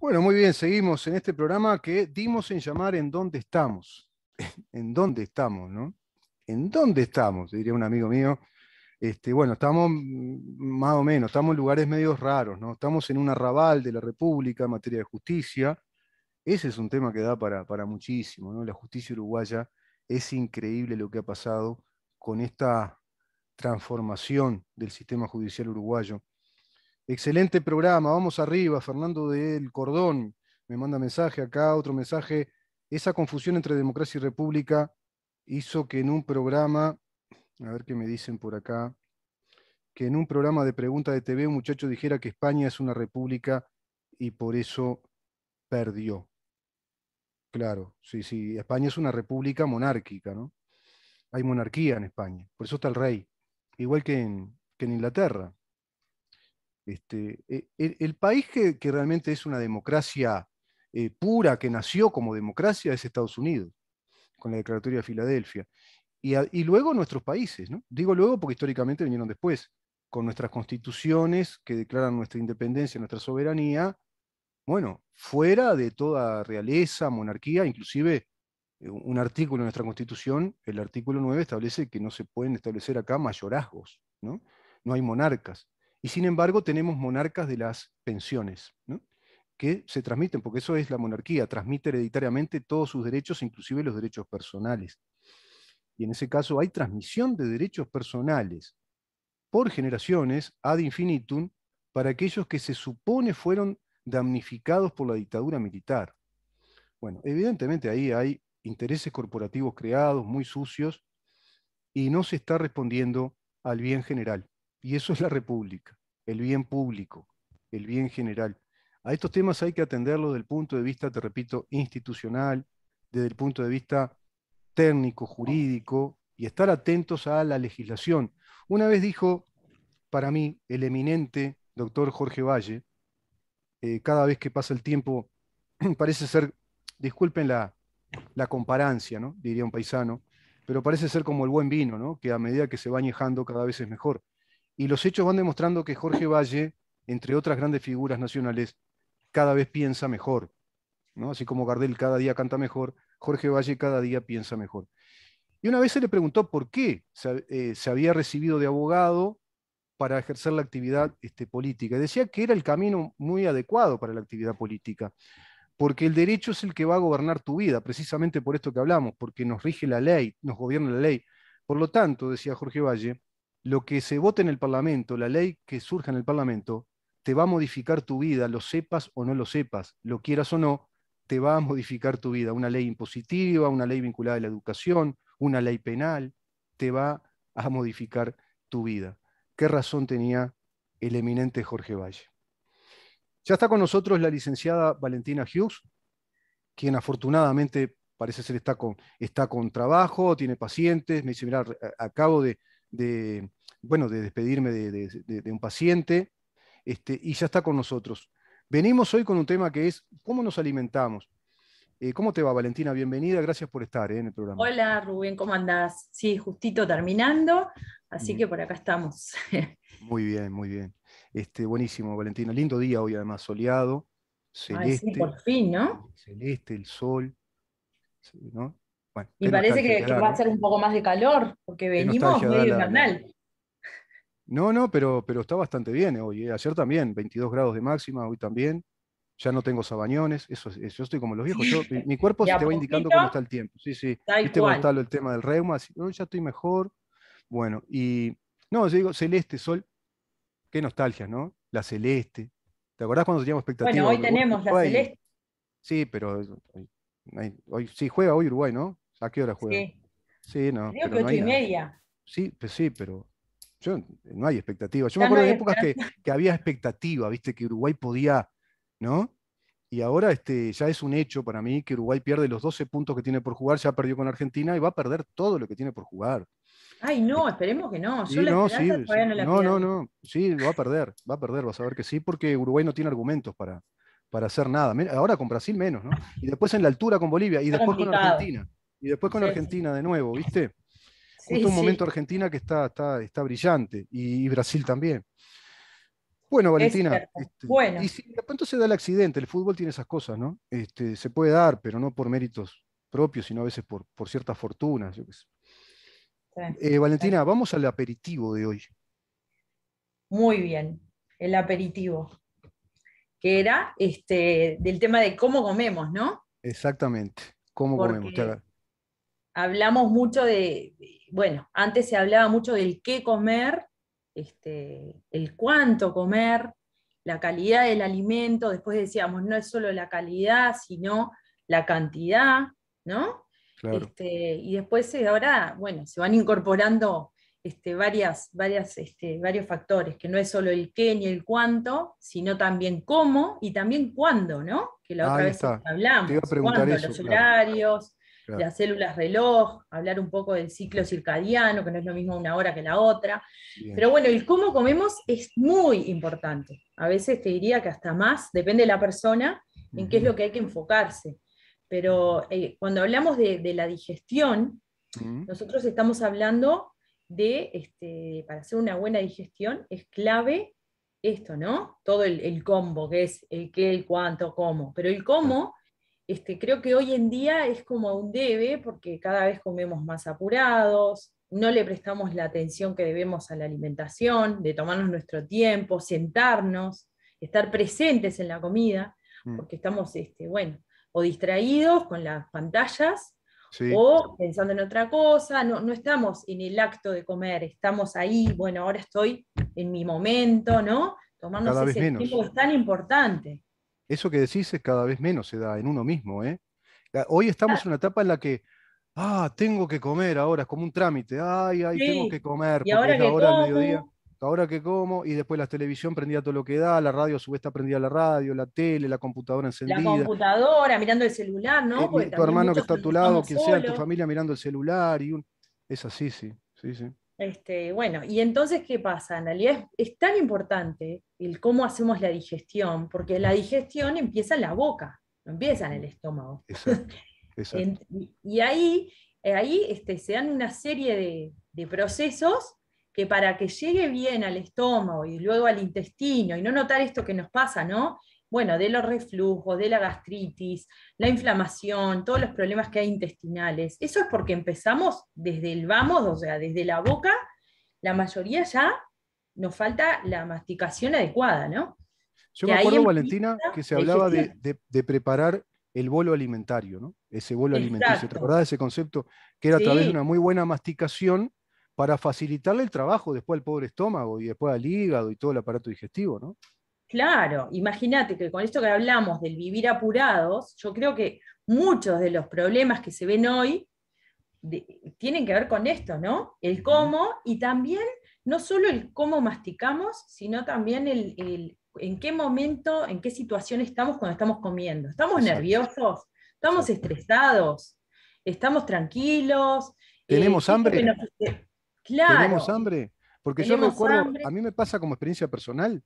Bueno, muy bien, seguimos en este programa que dimos en llamar en dónde estamos. en dónde estamos, ¿no? ¿En dónde estamos? Diría un amigo mío. Este, bueno, estamos mm, más o menos, estamos en lugares medios raros, ¿no? Estamos en un arrabal de la República en materia de justicia. Ese es un tema que da para, muchísimo, La justicia uruguaya es increíble lo que ha pasado con esta transformación del sistema judicial uruguayo Excelente programa, vamos arriba. Fernando del Cordón me manda mensaje acá, otro mensaje. Esa confusión entre democracia y república hizo que en un programa, a ver qué me dicen por acá, que en un programa de pregunta de TV un muchacho dijera que España es una república y por eso perdió. Claro, sí, sí, España es una república monárquica, ¿no? Hay monarquía en España, por eso está el rey, igual que en, que en Inglaterra. Este, e, el, país que, realmente es una democracia eh, pura, que nació como democracia, es Estados Unidos, con la Declaratoria de Filadelfia. Y, luego nuestros países, ¿no? Digo luego porque históricamente vinieron después, con nuestras constituciones que declaran nuestra independencia, nuestra soberanía, bueno, fuera de toda realeza, monarquía, inclusive eh, un artículo en nuestra Constitución, el artículo 9, establece que no se pueden establecer acá mayorazgos, ¿no? No hay monarcas. Y sin embargo tenemos monarcas de las pensiones, que se transmiten, porque eso es la monarquía, transmite hereditariamente todos sus derechos, inclusive los derechos personales. Y en ese caso hay transmisión de derechos personales por generaciones ad infinitum para aquellos que se supone fueron damnificados por la dictadura militar. Bueno, evidentemente ahí hay intereses corporativos creados muy sucios y no se está respondiendo al bien general. Y eso es la república, el bien público, el bien general. A estos temas hay que atenderlos desde el punto de vista, te repito, institucional, desde el punto de vista técnico, jurídico, y estar atentos a la legislación. Una vez dijo, para mí, el eminente doctor Jorge Valle, eh, cada vez que pasa el tiempo, parece ser, disculpen la, comparancia, ¿no? diría un paisano, pero parece ser como el buen vino, ¿no? que a medida que se va añejando cada vez es mejor. Y los hechos van demostrando que Jorge Valle, entre otras grandes figuras nacionales, cada vez piensa mejor. ¿no? Así como Gardel cada día canta mejor, Jorge Valle cada día piensa mejor. Y una vez se le preguntó por qué se, eh, había recibido de abogado para ejercer la actividad este, política. Y decía que era el camino muy adecuado para la actividad política, porque el derecho es el que va a gobernar tu vida, precisamente por esto que hablamos, porque nos rige la ley, nos gobierna la ley. Por lo tanto, decía Jorge Valle, lo que se vote en el Parlamento, la ley que surja en el Parlamento, te va a modificar tu vida, lo sepas o no lo sepas, lo quieras o no, te va a modificar tu vida. Una ley impositiva, una ley vinculada a la educación, una ley penal, te va a modificar tu vida. ¿Qué razón tenía el eminente Jorge Valle? Ya está con nosotros la licenciada Valentina Hughes, quien afortunadamente parece ser está con, está con trabajo, tiene pacientes, me dice, mira, acabo de, de, bueno, de despedirme de, un paciente, este, y ya está con nosotros. Venimos hoy con un tema que es cómo nos alimentamos. Eh, ¿Cómo te va, Valentina? Bienvenida, gracias por estar eh, en el programa. Hola, Rubén, ¿cómo andás? Sí, justito terminando, así que por acá estamos. muy bien, muy bien. Este, buenísimo, Valentina. Lindo día hoy, además, soleado, celeste. por fin, ¿no? Celeste, el sol, ¿no? y parece que, va a ser un poco más de calor, porque venimos medio invernal. No, no, pero, pero está bastante bien eh, hoy. Eh, ayer también, 22 grados de máxima, hoy también. Ya no tengo sabañones, eso, eso yo estoy como los viejos. mi cuerpo se te va indicando cómo está el tiempo. Sí, sí. cómo está el tema del reuma, oh, ya estoy mejor. Bueno, y no, yo digo celeste, sol. Qué nostalgia, ¿no? La celeste. ¿Te acordás cuando teníamos expectativas? Bueno, hoy tenemos la celeste. Sí, pero eh, hoy, sí juega hoy Uruguay, ¿no? ¿A qué hora juega? Sí. Sí, no. pero no hay Sí, pues sí, pero yo, no hay expectativa. Yo me acuerdo de épocas que, había expectativa, viste, que Uruguay podía, ¿no? Y ahora este, ya es un hecho para mí que Uruguay pierde los 12 puntos que tiene por jugar, ya perdió con Argentina y va a perder todo lo que tiene por jugar. Ay, no, esperemos que no. sí, no, sí, no, no, no, sí, va a perder, va a perder, vas a saber que sí, porque Uruguay no tiene argumentos para, para hacer nada. Ahora con Brasil menos, ¿no? Y después en la altura con Bolivia y después con Argentina. Y después con Argentina de nuevo, ¿viste? Justo un momento Argentina que está, está, brillante y, Brasil también. Bueno, Valentina, este, y si de pronto se da el accidente, el fútbol tiene esas cosas, ¿no? Este, se puede dar, pero no por méritos propios, sino a veces por, por ciertas fortunas. Yo qué eh, Valentina, vamos al aperitivo de hoy. Muy bien, el aperitivo, que era este, del tema de cómo comemos, ¿no? Exactamente, cómo comemos hablamos mucho de, bueno, antes se hablaba mucho del qué comer, este, el cuánto comer, la calidad del alimento, después decíamos, no es solo la calidad, sino la cantidad, ¿no? Este, y después eh, ahora, bueno, se van incorporando este, varias, varias, este, varios factores, que no es solo el qué ni el cuánto, sino también cómo y también cuándo, ¿no? Que la otra vez hablamos. los horarios, las células reloj, hablar un poco del ciclo circadiano, que no es lo mismo una hora que la otra. Pero bueno, el cómo comemos es muy importante. A veces te diría que hasta más, depende de la persona, en qué es lo que hay que enfocarse. Pero eh, cuando hablamos de, la digestión, nosotros estamos hablando de, este, para hacer una buena digestión, es clave esto, ¿no? Todo el, el combo, que es el qué, el cuánto, cómo. Pero el cómo este, creo que hoy en día es como un debe, porque cada vez comemos más apurados, no le prestamos la atención que debemos a la alimentación, de tomarnos nuestro tiempo, sentarnos, estar presentes en la comida, mm. porque estamos, este, bueno, o distraídos con las pantallas o pensando en otra cosa, no, estamos en el acto de comer, estamos ahí, bueno, ahora estoy en mi momento, ¿no? Tomarnos ese tiempo es tan importante eso que decís es cada vez menos se da en uno mismo. ¿eh? Ah, hoy estamos en una etapa en la que, ah, tengo que comer ahora, es como un trámite, ay, ay, tengo que comer, porque ahora es la hora del mediodía. Ahora que como, y después la televisión prendía todo lo que da, la radio a su vez está prendida la radio, la tele, la computadora encendida. La computadora, mirando el celular, ¿no? Eh, tu hermano que está a tu lado, quien sea, tu familia mirando el celular. y Es así, sí, sí, sí. Este, bueno, y entonces, ¿qué pasa? En realidad es, tan importante el cómo hacemos la digestión, porque la digestión empieza en la boca, no empieza en el estómago. y ahí, eh, ahí este, se dan una serie de, de procesos que para que llegue bien al estómago y luego al intestino, y no notar esto que nos pasa, ¿no? bueno, de los reflujos, de la gastritis, la inflamación, todos los problemas que hay intestinales. Eso es porque empezamos desde el vamos, o sea, desde la boca, la mayoría ya nos falta la masticación adecuada, ¿no? Yo me acuerdo, Valentina, que se hablaba de, preparar el bolo alimentario, ¿no? Ese bolo alimentario. alimenticio. ¿Te acordás de ese concepto? Que era a través de una muy buena masticación para facilitarle el trabajo después al pobre estómago y después al hígado y todo el aparato digestivo, ¿no? Claro, imagínate que con esto que hablamos del vivir apurados, yo creo que muchos de los problemas que se ven hoy tienen que ver con esto, ¿no? El cómo y también no solo el cómo masticamos, sino también el, en qué momento, en qué situación estamos cuando estamos comiendo. ¿Estamos nerviosos? ¿Estamos estresados? ¿Estamos tranquilos? Eh, ¿Tenemos hambre? Claro. ¿Tenemos hambre? Porque yo recuerdo, a mí me pasa como experiencia personal,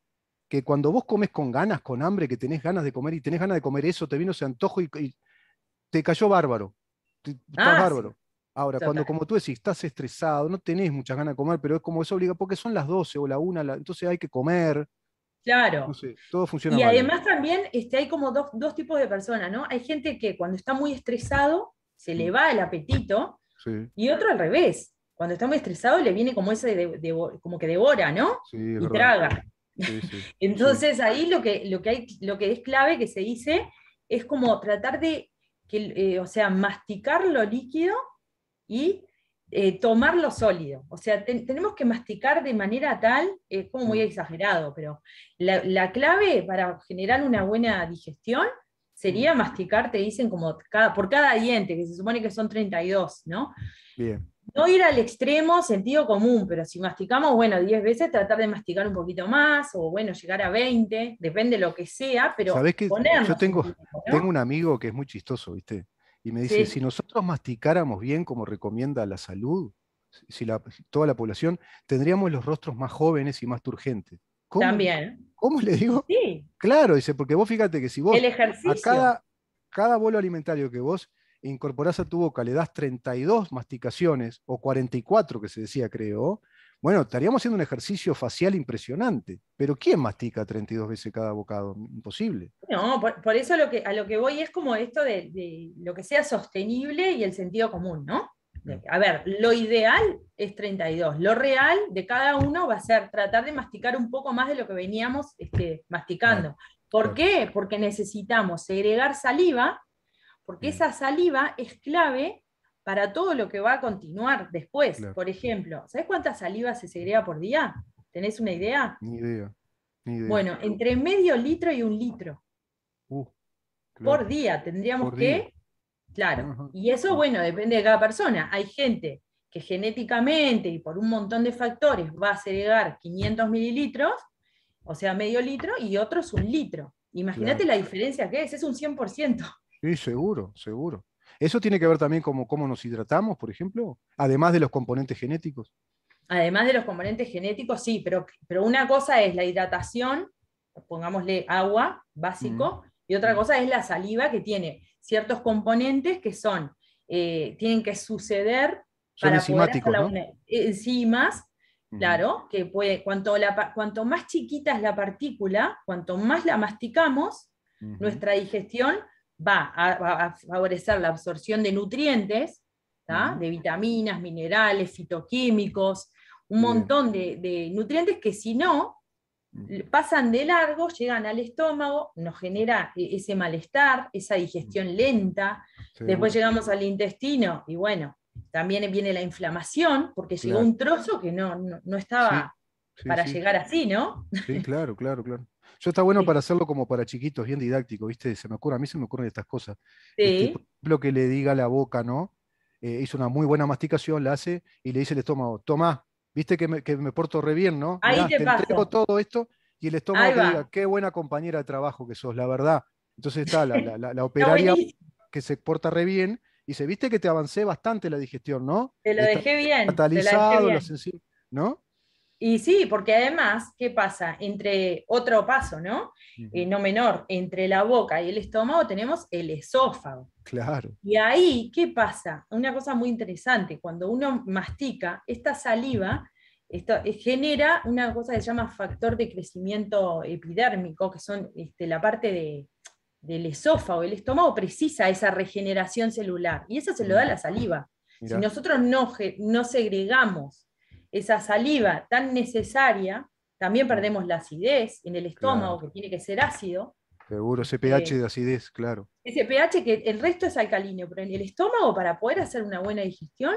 que cuando vos comes con ganas, con hambre, que tenés ganas de comer y tenés ganas de comer eso, te vino ese antojo y, te cayó bárbaro. Estás ah, bárbaro. Ahora, cuando como tú decís, estás estresado, no tenés muchas ganas de comer, pero es como eso obliga, porque son las 12 o la 1, entonces hay que comer. Claro. todo funciona. Y además también este, hay como dos, tipos de personas, ¿no? Hay gente que cuando está muy estresado se le mm. va el apetito y otro al revés. Cuando está muy estresado le viene como ese de, como que devora, ¿no? Sí, y traga. Entonces ahí lo que, lo, que hay, lo que es clave que se dice es como tratar de, que, eh, o sea, masticar lo líquido y eh, tomar lo sólido. O sea, tenemos que masticar de manera tal, es como muy mm. exagerado, pero la, clave para generar una buena digestión sería mm. masticar, te dicen, como por cada diente, que se supone que son 32, ¿no? Bien. No ir al extremo, sentido común, pero si masticamos, bueno, 10 veces tratar de masticar un poquito más, o bueno, llegar a 20, depende de lo que sea, pero ¿Sabés que Yo tengo, tengo un amigo que es muy chistoso, ¿viste? Y me dice, si nosotros masticáramos bien como recomienda la salud, si toda la población, tendríamos los rostros más jóvenes y más turgentes. También. ¿Cómo le digo? Sí. Claro, dice, porque vos fíjate que si vos... A cada, cada bolo alimentario que vos incorporás a tu boca, le das 32 masticaciones o 44 que se decía, creo, bueno, estaríamos haciendo un ejercicio facial impresionante, pero ¿quién mastica 32 veces cada bocado? Imposible. No, por, eso a lo que voy es como esto de, lo que sea sostenible y el sentido común, ¿no? a ver, lo ideal es 32, lo real de cada uno va a ser tratar de masticar un poco más de lo que veníamos este, masticando. ¿Por qué? Porque necesitamos segregar saliva porque esa saliva es clave para todo lo que va a continuar después. Por ejemplo, ¿sabes cuánta saliva se segrega por día? ¿Tenés una idea? Ni idea. Bueno, entre medio litro y un litro. Uh, por día tendríamos que... Claro. Y eso, bueno, depende de cada persona. Hay gente que genéticamente y por un montón de factores va a segregar 500 mililitros, o sea, medio litro, y otros un litro. Imagínate la diferencia que es, es un 100%. Sí, seguro, seguro. ¿Eso tiene que ver también con cómo nos hidratamos, por ejemplo? Además de los componentes genéticos. Además de los componentes genéticos, sí, pero, pero una cosa es la hidratación, pongámosle agua básico, y otra cosa es la saliva que tiene ciertos componentes que son, eh, tienen que suceder para poder enzimas, claro, que puede, cuanto, más chiquita es la partícula, cuanto más la masticamos, nuestra digestión va a, favorecer la absorción de nutrientes, de vitaminas, minerales, fitoquímicos, un montón de, nutrientes que si no, pasan de largo, llegan al estómago, nos genera e, ese malestar, esa digestión lenta, después llegamos al intestino y bueno, también viene la inflamación porque llegó un trozo que no, estaba para llegar así, ¿no? Sí, claro, claro, claro. Yo está bueno para hacerlo como para chiquitos, bien didáctico, ¿viste? Se me ocurre, a mí se me ocurren estas cosas. Este, sí. por ejemplo, que le diga la boca, ¿no? Eh, hizo una muy buena masticación, la hace y le dice el estómago, toma, viste que me, porto re bien, ¿no? Ahí te, te entrego todo esto y el estómago te diga, qué buena compañera de trabajo que sos, la verdad. Entonces está la, la, operaria que se porta re bien y dice, viste que te avancé bastante la digestión, ¿no? Te lo dejé bien. te dejé ¿no? Y sí, porque además, ¿qué pasa? Entre otro paso, ¿no? Eh, no menor, entre la boca y el estómago tenemos el esófago. Claro. Y ahí, ¿qué pasa? Una cosa muy interesante, cuando uno mastica, esta saliva esto, eh, genera una cosa que se llama factor de crecimiento epidérmico, que son este, la parte del esófago. El estómago precisa esa regeneración celular y eso se lo da mm. la saliva. Si nosotros no, no segregamos esa saliva tan necesaria, también mm. perdemos la acidez en el estómago, que tiene que ser ácido. Seguro, ese eh, pH de acidez, claro. Ese pH que el resto es alcalino, pero en el estómago, para poder hacer una buena digestión,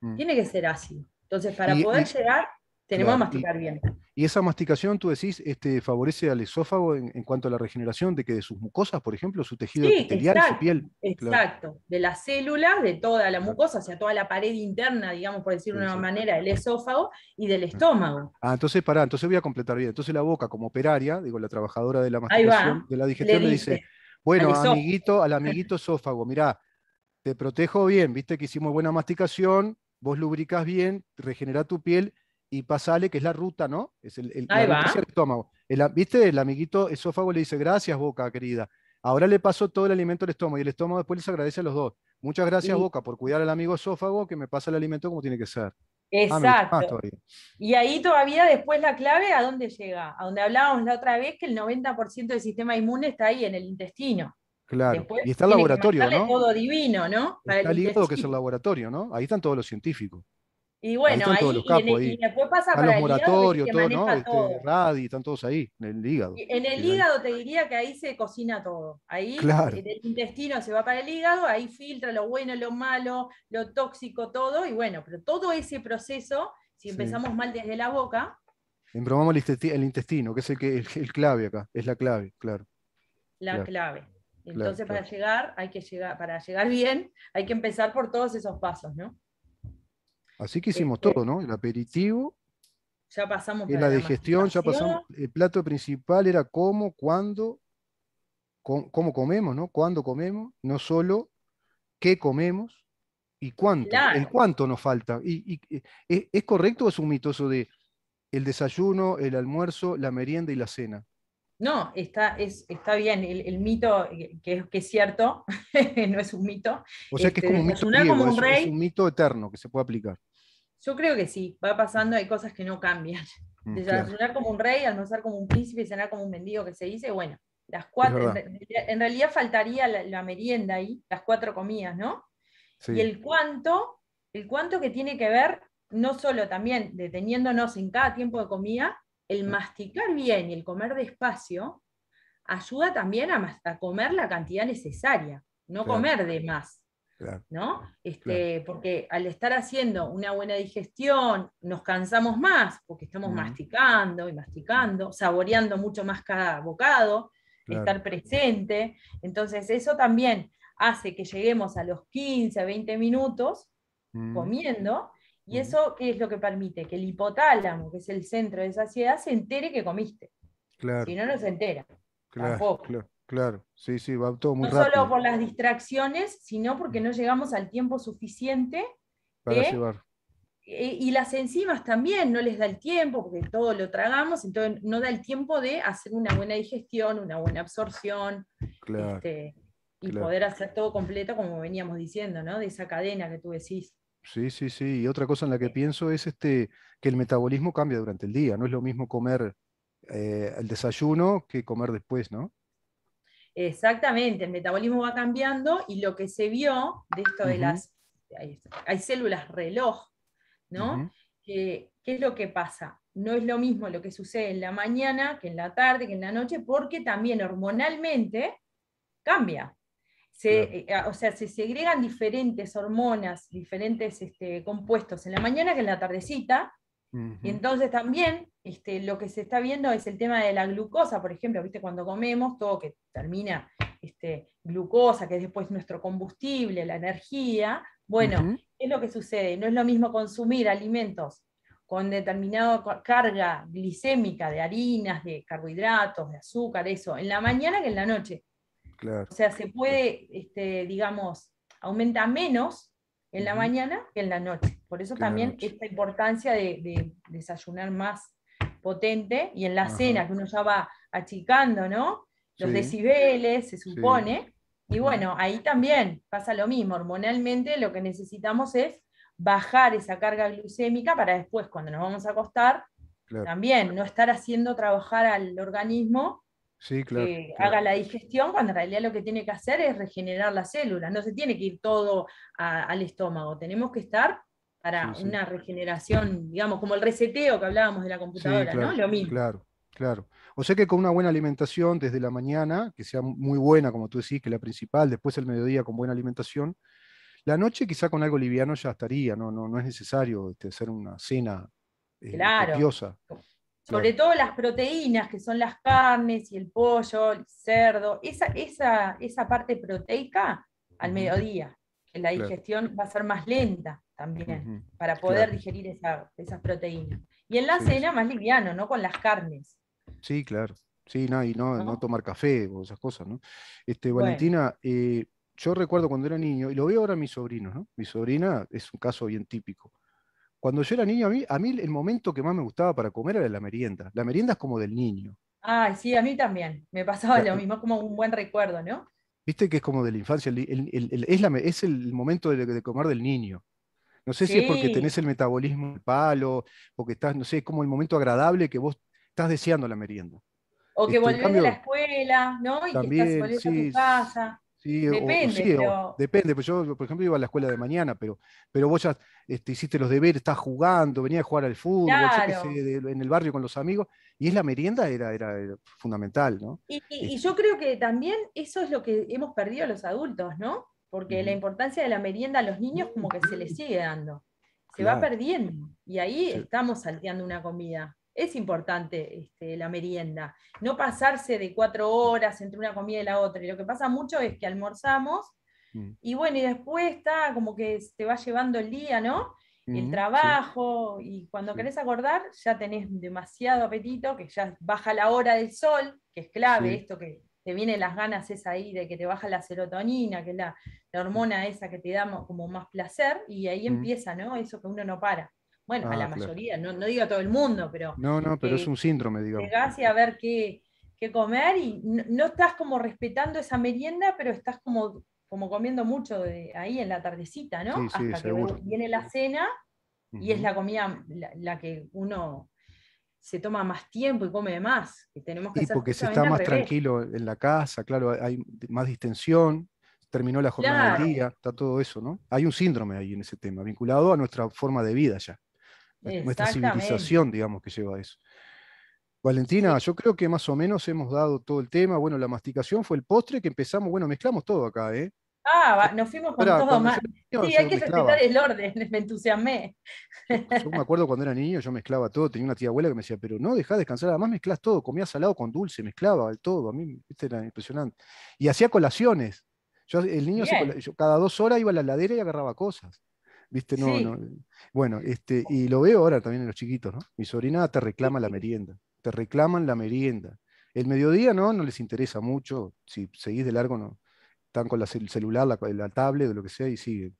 mm. tiene que ser ácido. Entonces, para poder llegar tenemos masticar bien. Y esa masticación, tú decís, este, favorece al esófago en, cuanto a la regeneración de que de sus mucosas, por ejemplo, su tejido su piel. Exacto, de las células, de toda la mucosa, o sea, toda la pared interna, digamos, por decirlo de una manera, del esófago y del estómago. Ah, entonces, pará, entonces voy a completar bien. Entonces la boca, como operaria, digo, la trabajadora de la masticación, de la digestión, me dice, bueno, amiguito, al amiguito esófago, mirá, te protejo bien, viste que hicimos buena masticación, vos lubricás bien, regenera tu piel y pasale, que es la ruta, ¿no? Es el, el, estómago. El, ¿Viste? El amiguito esófago le dice, gracias, boca, querida. Ahora le pasó todo el alimento al estómago y el estómago después les agradece a los dos. Muchas gracias, boca, por cuidar al amigo esófago que me pasa el alimento como tiene que ser. Ah, Exacto. y ahí todavía después la clave, ¿a dónde llega? A donde hablábamos la otra vez que el 90% del sistema inmune está ahí en el intestino. Claro, y está el laboratorio, ¿no? todo divino, ¿no? que es el laboratorio, ¿no? Ahí están todos los científicos. Y bueno, ahí, y después pasa para los hígado todo, ¿no? Este, Radi, están todos ahí, en el hígado. en el hígado te diría que ahí se cocina todo. Ahí claro. el intestino se va para el hígado, ahí filtra lo bueno, lo malo, lo tóxico, todo. Y bueno, pero todo ese proceso, si empezamos mal desde la boca. Embromamos el intestino, que es el, el, clave acá, es la clave, claro. La clave. Entonces, para llegar, hay que llegar, para llegar bien, hay que empezar por todos esos pasos, ¿no? Así que hicimos este, todo, ¿no? El aperitivo. Ya pasamos. Eh, la digestión, ya pasamos. El plato principal era cómo, cuándo, cómo, comemos, ¿no? Cuándo comemos, no solo qué comemos y cuánto. El cuánto nos falta. Y, eh, ¿es, correcto o es un mito de el desayuno, el almuerzo, la merienda y la cena? No, está, está bien, el, mito, eh, que es, que es cierto, no es un mito. O sea que es este, como un mito eterno que se puede aplicar. Yo creo que sí, va pasando, hay cosas que no cambian. Mm, Desde desayunar como un rey, almorzar como un príncipe, cenar como un mendigo que se dice, bueno, las cuatro, en, realidad faltaría la, merienda ahí, las cuatro comidas, ¿no? Y el cuánto, el cuánto que tiene que ver, no solo también deteniéndonos en cada tiempo de comida, el mm. masticar bien y el comer despacio ayuda también a, comer la cantidad necesaria, no comer de más. ¿no? Este, porque al estar haciendo una buena digestión, nos cansamos más, porque estamos mm. masticando y masticando, saboreando mucho más cada bocado, estar presente. Entonces, eso también hace que lleguemos a los 15, 20 minutos mm. comiendo ¿Y eso qué es lo que permite? Que el hipotálamo, que es el centro de saciedad, se entere que comiste. Claro. Si no, no se entera. Claro, claro, Sí, sí, va todo muy no No solo por las distracciones, sino porque no llegamos al tiempo suficiente para e, Y las enzimas también, no les da el tiempo, porque todo lo tragamos, entonces no da el tiempo de hacer una buena digestión, una buena absorción. Este, y poder hacer todo completo, como veníamos diciendo, ¿no? De esa cadena que tú decís. Sí, sí, sí. Y otra cosa en la que pienso es este, que el metabolismo cambia durante el día. No es lo mismo comer eh, el desayuno que comer después, ¿no? Exactamente, el metabolismo va cambiando y lo que se vio de esto de las... Hay, células reloj, ¿no? que, ¿Qué es lo que pasa? No es lo mismo lo que sucede en la mañana que en la tarde, que en la noche, porque también hormonalmente cambia. Se, eh, ah, o sea, se segregan diferentes hormonas, diferentes este, compuestos en la mañana que en la tardecita. Y entonces también este, lo que se está viendo es el tema de la glucosa, por ejemplo, ¿viste? cuando comemos, todo que termina este, glucosa, que es después nuestro combustible, la energía. Bueno, es lo que sucede. No es lo mismo consumir alimentos con determinada carga glicémica de harinas, de carbohidratos, de azúcar, eso, en la mañana que en la noche. O sea, se puede, este, digamos, aumenta menos en la mañana que en la noche. Por eso también esta importancia de, desayunar más potente y en la cena, que uno ya va achicando, ¿no? Los decibeles, se supone. Y bueno, ahí también pasa lo mismo. Hormonalmente lo que necesitamos es bajar esa carga glucémica para después, cuando nos vamos a acostar, también no estar haciendo trabajar al organismo sí, claro, que haga la digestión, cuando en realidad lo que tiene que hacer es regenerar las células. No se tiene que ir todo al estómago. Tenemos que estar para una regeneración, digamos, como el reseteo que hablábamos de la computadora, ¿no? Lo mismo. Claro, claro. O sea que con una buena alimentación desde la mañana, que sea muy buena, como tú decís, que la principal, después el mediodía con buena alimentación, la noche quizá con algo liviano ya estaría, no, no, no es necesario este, hacer una cena eh, sobre todo las proteínas, que son las carnes y el pollo, el cerdo, esa, esa, parte proteica al mediodía, que la digestión va a ser más lenta también, para poder digerir esas proteínas. Y en la cena más liviano, ¿no? Con las carnes. Sí, claro. Sí, no, y no, no, tomar café o esas cosas, ¿no? Este, Valentina, eh, yo recuerdo cuando era niño, y lo veo ahora a mis sobrinos, ¿no? Mi sobrina es un caso bien típico. Cuando yo era niño, a mí, el momento que más me gustaba para comer era la merienda. La merienda es como del niño. Ah, sí, a mí también. Me pasaba lo mismo, como un buen recuerdo, ¿no? Viste que es como de la infancia, es, el momento de, comer del niño. No sé si es porque tenés el metabolismo el palo, o que estás, no sé, es como el momento agradable que vos estás deseando la merienda. O que volvés de la escuela, ¿no? Y que estás volviendo a tu casa. Sí, depende, o, sí, depende. Pues yo, por ejemplo, iba a la escuela de mañana, pero, pero vos ya este, hiciste los deberes, estás jugando, venía a jugar al fútbol, en el barrio con los amigos, y es la merienda era, era, fundamental, Y, yo creo que también eso es lo que hemos perdido los adultos, ¿no? Porque la importancia de la merienda a los niños como que se les sigue dando, se va perdiendo, y ahí estamos salteando una comida es importante este, la merienda, no pasarse de cuatro horas entre una comida y la otra. Y lo que pasa mucho es que almorzamos mm. y bueno, y después está como que te va llevando el día, ¿no? el trabajo, y cuando querés acordar, ya tenés demasiado apetito, que ya baja la hora del sol, que es clave esto que te vienen las ganas es ahí de que te baja la serotonina, que es la, hormona esa que te da como más placer, y ahí empieza, ¿no? Eso que uno no para. Bueno, a ah, la mayoría, no, no, digo a todo el mundo, pero... No, no, pero es un síndrome, digo. Llegás y a ver qué, comer y no, estás como respetando esa merienda, pero estás como, como comiendo mucho ahí en la tardecita, ¿no? Hasta que viene la cena y es la comida la, que uno se toma más tiempo y come más. tenemos y porque se está más tranquilo en la casa, claro, hay más distensión, terminó la jornada del día, está todo eso, ¿no? Hay un síndrome ahí en ese tema, vinculado a nuestra forma de vida ya nuestra civilización, digamos, que lleva eso. Valentina, yo creo que más o menos hemos dado todo el tema. Bueno, la masticación fue el postre que empezamos, bueno, mezclamos todo acá, ¿eh? Ah, nos fuimos con todo más. sí, hay que respetar el orden, me entusiasmé. Yo me acuerdo cuando era niño, yo mezclaba todo, tenía una tía abuela que me decía, pero no dejá descansar, además mezclas todo, comía salado con dulce, mezclaba todo, a mí este era impresionante. Y hacía colaciones. Yo, el niño, cada dos horas iba a la ladera y agarraba cosas. ¿Viste? No, no. Eh, bueno, este, y lo veo ahora también en los chiquitos, ¿no? Mi sobrina te reclama la merienda, te reclaman la merienda. El mediodía no, no les interesa mucho, si seguís de largo no. Están con la, el celular, la, la tablet, o lo que sea, y siguen.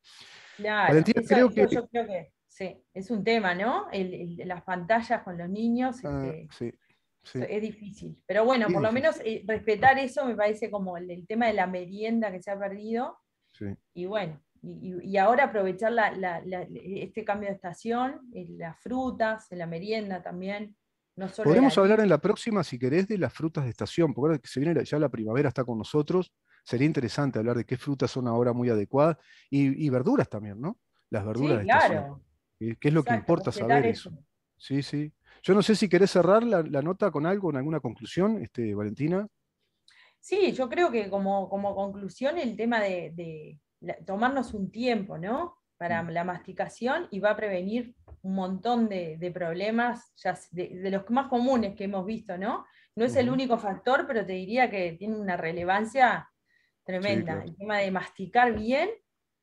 Claro, yo creo que sí, es un tema, ¿no? las pantallas con los niños. Ah, este, es difícil. Pero bueno, por lo menos eh, respetar eso me parece como el, el tema de la merienda que se ha perdido. Sí. Y bueno, y, ahora aprovechar este cambio de estación, eh, las frutas, la merienda también. No hablar en la próxima, si querés, de las frutas de estación, porque ahora se viene ya la primavera está con nosotros, sería interesante hablar de qué frutas son ahora muy adecuadas y, verduras también, ¿no? Las verduras sí, de claro. ¿Qué es lo que importa saber eso. Sí, sí. Yo no sé si querés cerrar la, nota con algo, con alguna conclusión, este, Valentina. Sí, yo creo que como, como conclusión el tema de tomarnos un tiempo, ¿no? Para mm. la masticación y va a prevenir un montón de, problemas, de, los más comunes que hemos visto, ¿no? No es el único factor, pero te diría que tiene una relevancia tremenda. El tema de masticar bien,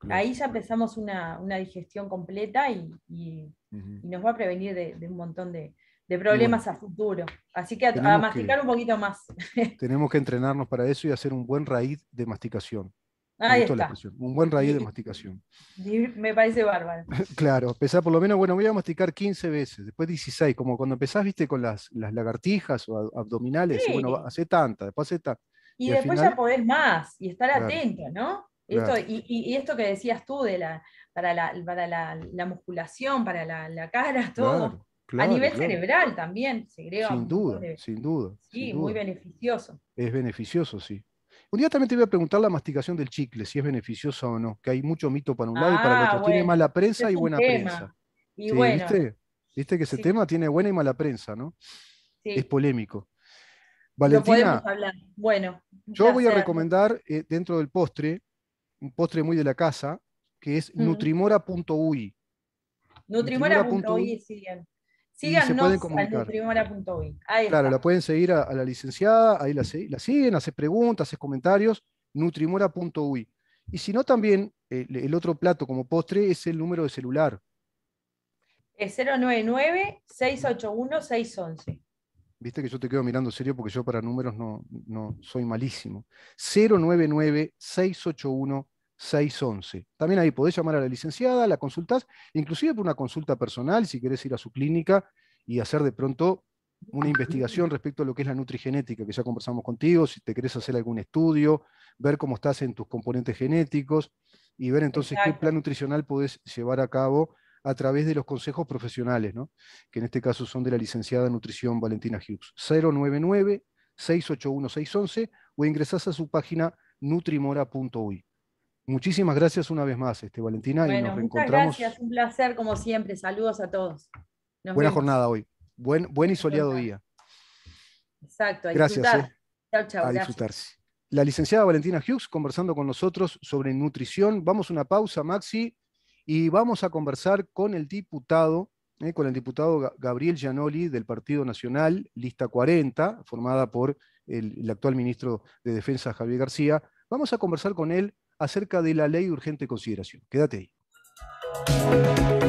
ahí ya empezamos una, digestión completa y, nos va a prevenir de, un montón de, problemas a futuro. Así que a, masticar un poquito más. tenemos que entrenarnos para eso y hacer un buen raíz de masticación un buen raíz de masticación. Me parece bárbaro. Claro, empezar por lo menos, bueno, voy a masticar 15 veces, después 16, como cuando empezás, viste, con las, lagartijas o abdominales, bueno, hace tanta, después hace Y, después ya podés más y estar atento, ¿no? Esto, y, esto que decías tú de la, para, la, musculación, para la, cara, todo. a nivel cerebral también, se Sin duda, sin duda. Sí, muy beneficioso. Es beneficioso, sí. Un día también te voy a preguntar la masticación del chicle, si es beneficiosa o no, que hay mucho mito para un lado y para el ah, otro. tiene mala prensa y buena prensa. ¿viste? ¿viste? que ese tema tiene buena y mala prensa, ¿no? Es polémico. Valentina, hablar. Bueno, yo voy a recomendar eh, dentro del postre, un postre muy de la casa, que es Nutrimora.uy nutrimora.ui. sí bien. Síganos a nutrimora.uy. Claro, la pueden seguir a, la licenciada, ahí la, siguen, haces preguntas, haces comentarios, nutrimora.uy. Y si no, también eh, el, otro plato como postre es el número de celular. Es 099-681-611. Viste que yo te quedo mirando serio porque yo para números no, no soy malísimo. 099-681-611. 611. También ahí podés llamar a la licenciada, la consultás, inclusive por una consulta personal, si querés ir a su clínica y hacer de pronto una investigación respecto a lo que es la nutrigenética, que ya conversamos contigo, si te querés hacer algún estudio, ver cómo estás en tus componentes genéticos y ver entonces qué plan nutricional podés llevar a cabo a través de los consejos profesionales, ¿no? que en este caso son de la licenciada nutrición Valentina Hughes. 099 681611 o ingresás a su página nutrimora.uy. Muchísimas gracias una vez más, este, Valentina, y nos Gracias, un placer como siempre. Saludos a todos. Buena jornada hoy. Buen, buen y soleado día. Exacto, a gracias, disfrutar. Eh. a disfrutarse. La licenciada Valentina Hughes conversando con nosotros sobre nutrición. Vamos a una pausa, Maxi, y vamos a conversar con el diputado, eh, con el diputado Gabriel Gianoli del Partido Nacional, lista 40, formada por el actual ministro de Defensa Javier García. Vamos a conversar con él acerca de la ley de urgente consideración. Quédate ahí.